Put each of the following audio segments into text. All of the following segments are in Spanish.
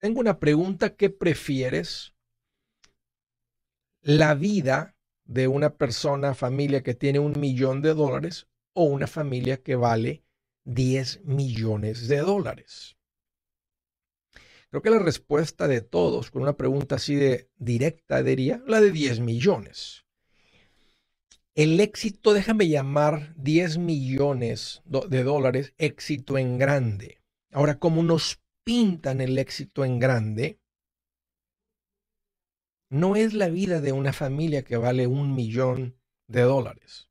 Tengo una pregunta, ¿qué prefieres? ¿La vida de una persona, familia que tiene un millón de dólares o una familia que vale 10 millones de dólares? Creo que la respuesta de todos con una pregunta así de directa diría la de 10 millones. El éxito, déjame llamar 10 millones de dólares éxito en grande. Ahora, como unos pintan el éxito en grande, no es la vida de una familia que vale un millón de dólares.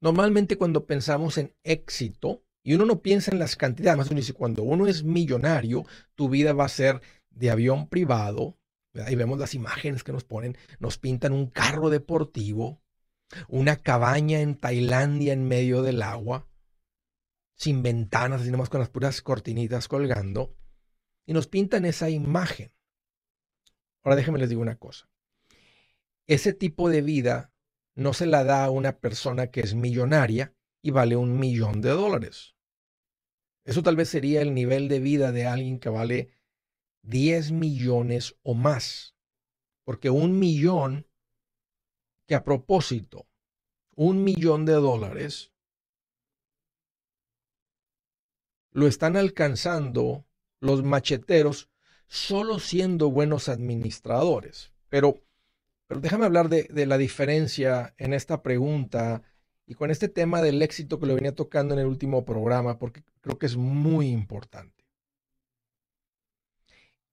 Normalmente cuando pensamos en éxito, y uno no piensa en las cantidades, más uno cuando uno es millonario, tu vida va a ser de avión privado, ahí y vemos las imágenes que nos ponen, nos pintan un carro deportivo, una cabaña en Tailandia en medio del agua, sin ventanas, sino más con las puras cortinitas colgando y nos pintan esa imagen. Ahora déjenme les digo una cosa. Ese tipo de vida no se la da a una persona que es millonaria y vale un millón de dólares. Eso tal vez sería el nivel de vida de alguien que vale 10 millones o más. Porque un millón, que a propósito, un millón de dólares, lo están alcanzando los macheteros solo siendo buenos administradores. Pero, pero déjame hablar de, de, la diferencia en esta pregunta y con este tema del éxito que lo venía tocando en el último programa, porque creo que es muy importante.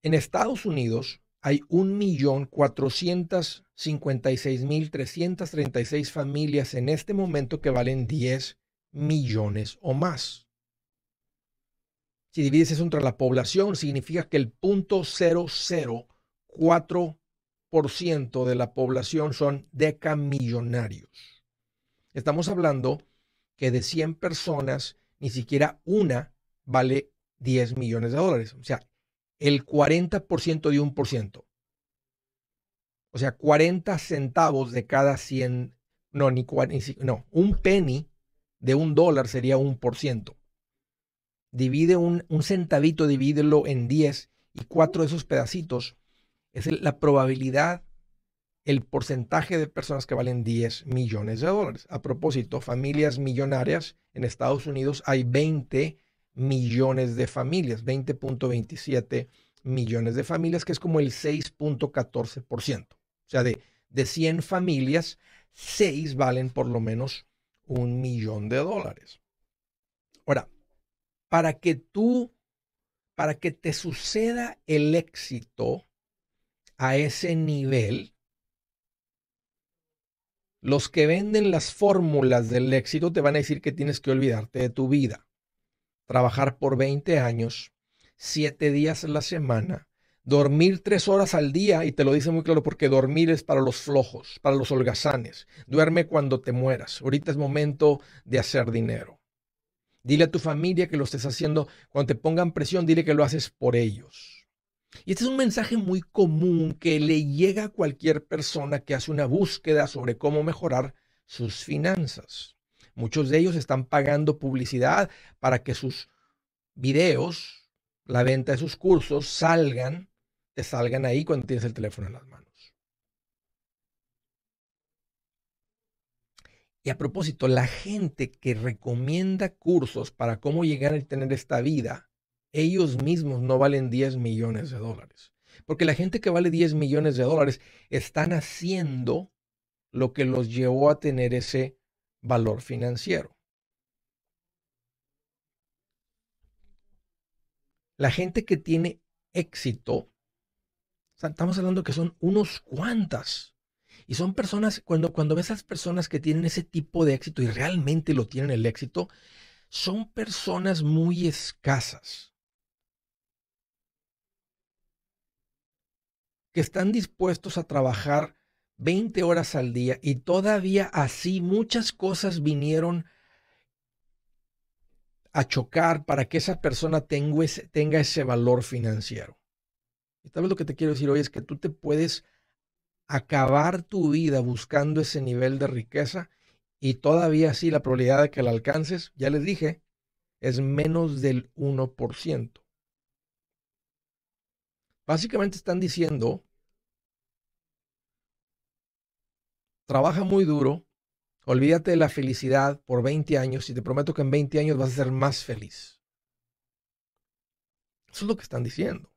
En Estados Unidos hay 1.456.336 familias en este momento que valen 10 millones o más. Si divides eso entre la población, significa que el 0.004% de la población son decamillonarios. Estamos hablando que de 100 personas, ni siquiera una vale 10 millones de dólares. O sea, el 40% de un por ciento. O sea, 40 centavos de cada 100, no, ni, no, un penny de un dólar sería un por ciento divide un, centavito, divídelo en 10 y cuatro de esos pedacitos es la probabilidad, el porcentaje de personas que valen 10 millones de dólares. A propósito, familias millonarias en Estados Unidos hay 20 millones de familias, 20.27 millones de familias, que es como el 6.14%. O sea, de, de 100 familias, 6 valen por lo menos un millón de dólares. Ahora, para que tú, para que te suceda el éxito a ese nivel, los que venden las fórmulas del éxito te van a decir que tienes que olvidarte de tu vida, trabajar por 20 años, 7 días a la semana, dormir 3 horas al día, y te lo dice muy claro porque dormir es para los flojos, para los holgazanes, duerme cuando te mueras, ahorita es momento de hacer dinero. Dile a tu familia que lo estés haciendo. Cuando te pongan presión, dile que lo haces por ellos. Y este es un mensaje muy común que le llega a cualquier persona que hace una búsqueda sobre cómo mejorar sus finanzas. Muchos de ellos están pagando publicidad para que sus videos, la venta de sus cursos salgan, te salgan ahí cuando tienes el teléfono en las manos. Y a propósito, la gente que recomienda cursos para cómo llegar a tener esta vida, ellos mismos no valen 10 millones de dólares. Porque la gente que vale 10 millones de dólares están haciendo lo que los llevó a tener ese valor financiero. La gente que tiene éxito, estamos hablando que son unos cuantas y son personas, cuando, cuando ves a esas personas que tienen ese tipo de éxito y realmente lo tienen el éxito, son personas muy escasas. Que están dispuestos a trabajar 20 horas al día y todavía así muchas cosas vinieron a chocar para que esa persona tenga ese, tenga ese valor financiero. Y tal vez lo que te quiero decir hoy es que tú te puedes acabar tu vida buscando ese nivel de riqueza y todavía así la probabilidad de que la alcances, ya les dije, es menos del 1%. Básicamente están diciendo, trabaja muy duro, olvídate de la felicidad por 20 años y te prometo que en 20 años vas a ser más feliz. Eso es lo que están diciendo.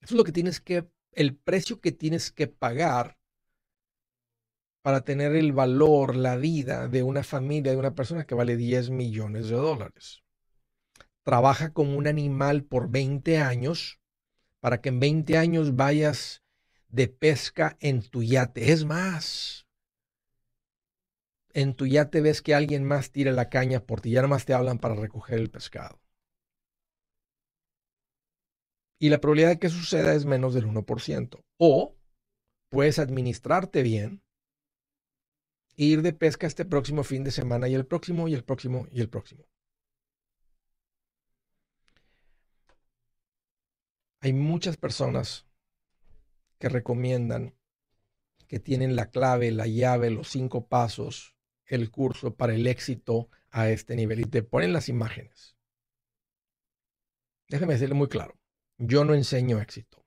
Eso es lo que tienes que el precio que tienes que pagar para tener el valor, la vida de una familia, de una persona que vale 10 millones de dólares. Trabaja como un animal por 20 años para que en 20 años vayas de pesca en tu yate. Es más, en tu yate ves que alguien más tira la caña por ti, ya más te hablan para recoger el pescado y la probabilidad de que suceda es menos del 1%. O puedes administrarte bien e ir de pesca este próximo fin de semana y el próximo y el próximo y el próximo. Hay muchas personas que recomiendan que tienen la clave, la llave, los cinco pasos, el curso para el éxito a este nivel y te ponen las imágenes. Déjame decirle muy claro. Yo no enseño éxito.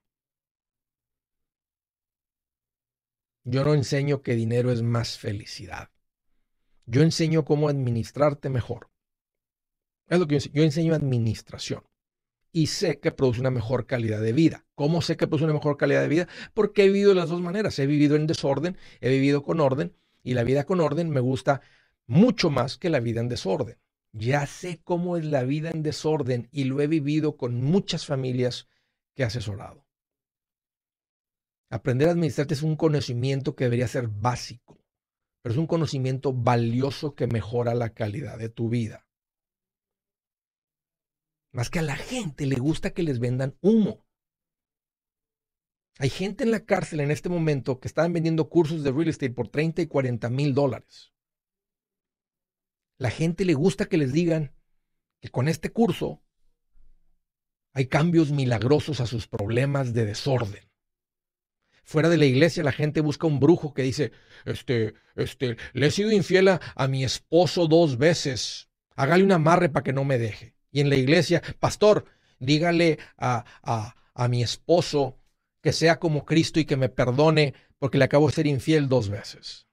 Yo no enseño que dinero es más felicidad. Yo enseño cómo administrarte mejor. Es lo que yo enseño. Yo enseño administración. Y sé que produce una mejor calidad de vida. ¿Cómo sé que produce una mejor calidad de vida? Porque he vivido de las dos maneras. He vivido en desorden, he vivido con orden. Y la vida con orden me gusta mucho más que la vida en desorden. Ya sé cómo es la vida en desorden y lo he vivido con muchas familias que he asesorado. Aprender a administrarte es un conocimiento que debería ser básico, pero es un conocimiento valioso que mejora la calidad de tu vida. Más que a la gente le gusta que les vendan humo. Hay gente en la cárcel en este momento que están vendiendo cursos de real estate por 30 y 40 mil dólares. La gente le gusta que les digan que con este curso hay cambios milagrosos a sus problemas de desorden. Fuera de la iglesia la gente busca un brujo que dice, este, este, le he sido infiel a, mi esposo dos veces, hágale un amarre para que no me deje. Y en la iglesia, pastor, dígale a, a, a mi esposo que sea como Cristo y que me perdone porque le acabo de ser infiel dos veces.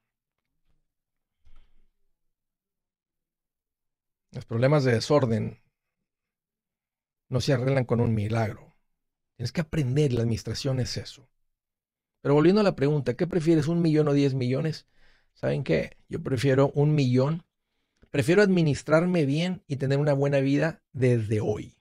Los problemas de desorden no se arreglan con un milagro. Tienes que aprender, la administración es eso. Pero volviendo a la pregunta, ¿qué prefieres, un millón o diez millones? ¿Saben qué? Yo prefiero un millón. Prefiero administrarme bien y tener una buena vida desde hoy.